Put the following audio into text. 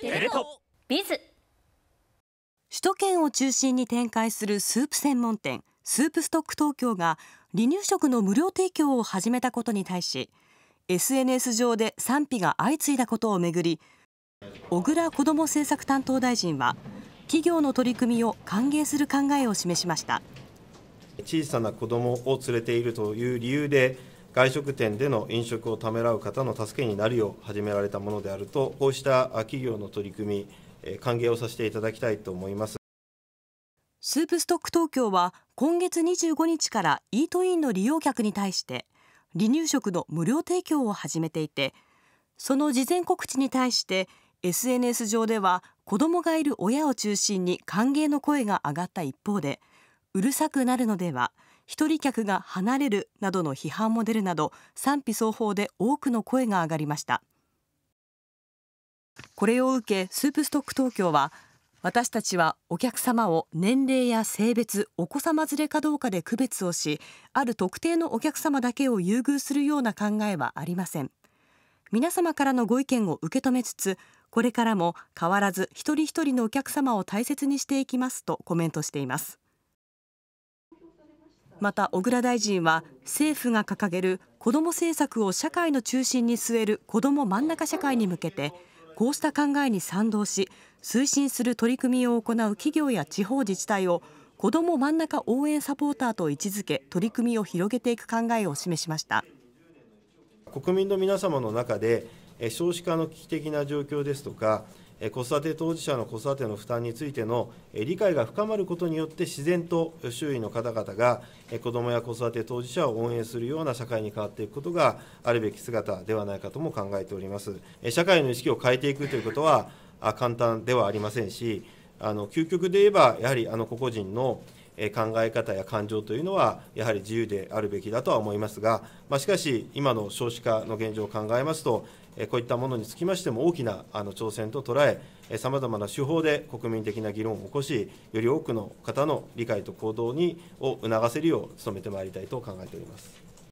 テレトビズ首都圏を中心に展開するスープ専門店スープストック東京が離乳食の無料提供を始めたことに対し SNS 上で賛否が相次いだことをめぐり小倉こども政策担当大臣は企業の取り組みを歓迎する考えを示しました小さな子どもを連れているという理由で外食店での飲食をためらう方の助けになるよう始められたものであると、こうした企業の取り組み、歓迎をさせていただきたいと思います。スープストック東京は今月25日からイートインの利用客に対して離乳食の無料提供を始めていてその事前告知に対して SNS 上では子供がいる親を中心に歓迎の声が上がった一方でうるさくなるのでは一人客が離れるなどの批判も出るなど賛否双方で多くの声が上がりましたこれを受けスープストック東京は私たちはお客様を年齢や性別お子様連れかどうかで区別をしある特定のお客様だけを優遇するような考えはありません皆様からのご意見を受け止めつつこれからも変わらず一人一人のお客様を大切にしていきますとコメントしていますまた小倉大臣は政府が掲げる子ども政策を社会の中心に据える子ども真ん中社会に向けてこうした考えに賛同し推進する取り組みを行う企業や地方自治体を子ども真ん中応援サポーターと位置づけ取り組みを広げていく考えを示しました国民の皆様の中で少子化の危機的な状況ですとか子育て当事者の子育ての負担についての理解が深まることによって自然と周囲の方々が子どもや子育て当事者を応援するような社会に変わっていくことがあるべき姿ではないかとも考えております社会の意識を変えていくということは簡単ではありませんしあの究極で言えばやはりあの個々人の考え方や感情というのはやはり自由であるべきだとは思いますが、まあ、しかし今の少子化の現状を考えますとこういったものにつきましても大きなあの挑戦と捉えさまざまな手法で国民的な議論を起こしより多くの方の理解と行動にを促せるよう努めてまいりたいと考えております。